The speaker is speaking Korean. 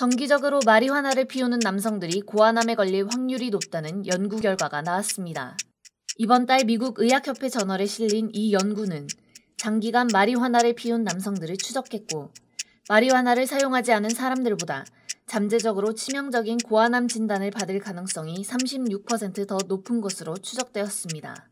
정기적으로 마리화나를 피우는 남성들이 고아남에 걸릴 확률이 높다는 연구 결과가 나왔습니다. 이번 달 미국 의학협회 저널에 실린 이 연구는 장기간 마리화나를 피운 남성들을 추적했고 마리화나를 사용하지 않은 사람들보다 잠재적으로 치명적인 고아남 진단을 받을 가능성이 36%더 높은 것으로 추적되었습니다.